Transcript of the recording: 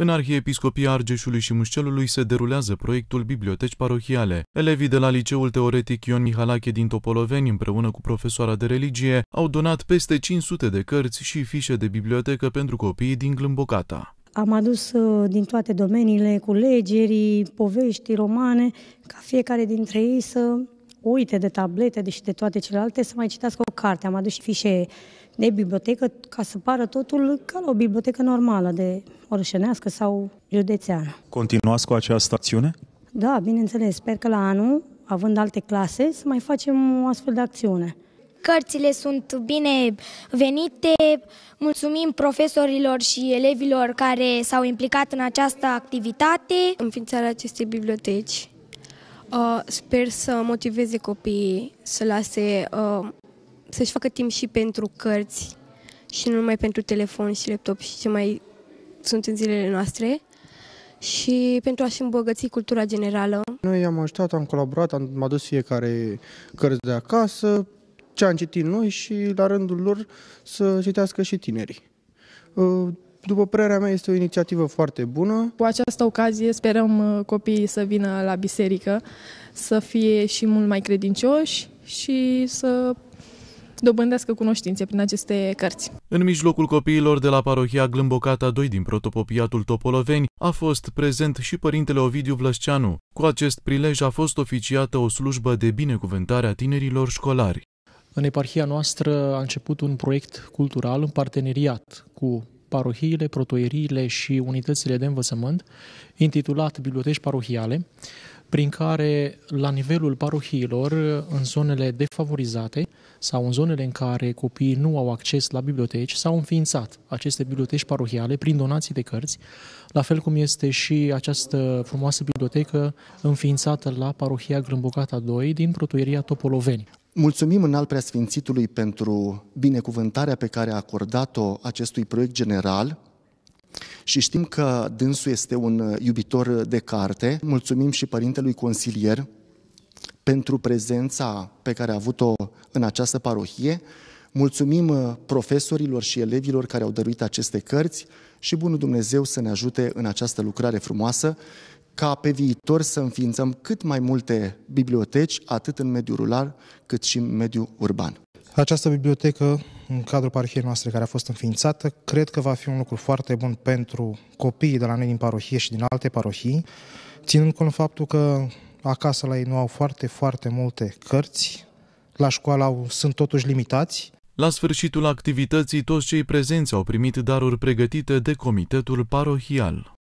În Arhiepiscopia Argeșului și Mușcelului se derulează proiectul Biblioteci Parohiale. Elevii de la Liceul Teoretic Ion Mihalache din Topoloveni, împreună cu profesoara de religie, au donat peste 500 de cărți și fișe de bibliotecă pentru copiii din Glâmbocata. Am adus uh, din toate domeniile culegeri, povești, romane, ca fiecare dintre ei să uite de tablete și deci de toate celelalte, să mai citească o carte. Am adus și fișe de bibliotecă ca să pară totul ca la o bibliotecă normală de orășenească sau județeană. Continuați cu această acțiune? Da, bineînțeles. Sper că la anul, având alte clase, să mai facem o astfel de acțiune. Cărțile sunt bine venite. Mulțumim profesorilor și elevilor care s-au implicat în această activitate. Înființarea acestei biblioteci Uh, sper să motiveze copiii să lase, uh, să-și facă timp și pentru cărți și nu numai pentru telefon și laptop și ce mai sunt în zilele noastre și pentru a-și îmbogăți cultura generală. Noi am ajutat, am colaborat, am adus fiecare cărți de acasă, ce am citit noi și la rândul lor să citească și tinerii. Uh, după părerea mea, este o inițiativă foarte bună. Cu această ocazie sperăm uh, copiii să vină la biserică, să fie și mult mai credincioși și să dobândească cunoștințe prin aceste cărți. În mijlocul copiilor de la parohia Glâmbocata 2 din protopopiatul Topoloveni a fost prezent și părintele Ovidiu Vlăsceanu. Cu acest prilej a fost oficiată o slujbă de binecuvântare a tinerilor școlari. În eparhia noastră a început un proiect cultural în parteneriat cu parohiile, protoieriile și unitățile de învățământ, intitulat Biblioteci Parohiale, prin care, la nivelul parohiilor, în zonele defavorizate sau în zonele în care copiii nu au acces la biblioteci, s-au înființat aceste biblioteci parohiale prin donații de cărți, la fel cum este și această frumoasă bibliotecă înființată la parohia Glâmbocata 2 din protoieria Topoloveni. Mulțumim în al preasfințitului pentru binecuvântarea pe care a acordat-o acestui proiect general și știm că dânsul este un iubitor de carte. Mulțumim și părintelui consilier pentru prezența pe care a avut-o în această parohie. Mulțumim uh, profesorilor și elevilor care au dăruit aceste cărți și bunul Dumnezeu să ne ajute în această lucrare frumoasă ca pe viitor să înființăm cât mai multe biblioteci, atât în mediul rural, cât și în mediul urban. Această bibliotecă, în cadrul parohiei noastre care a fost înființată, cred că va fi un lucru foarte bun pentru copiii de la noi din parohie și din alte parohii, ținând cont faptul că acasă la ei nu au foarte, foarte multe cărți, la școală au, sunt totuși limitați, la sfârșitul activității, toți cei prezenți au primit daruri pregătite de Comitetul Parohial.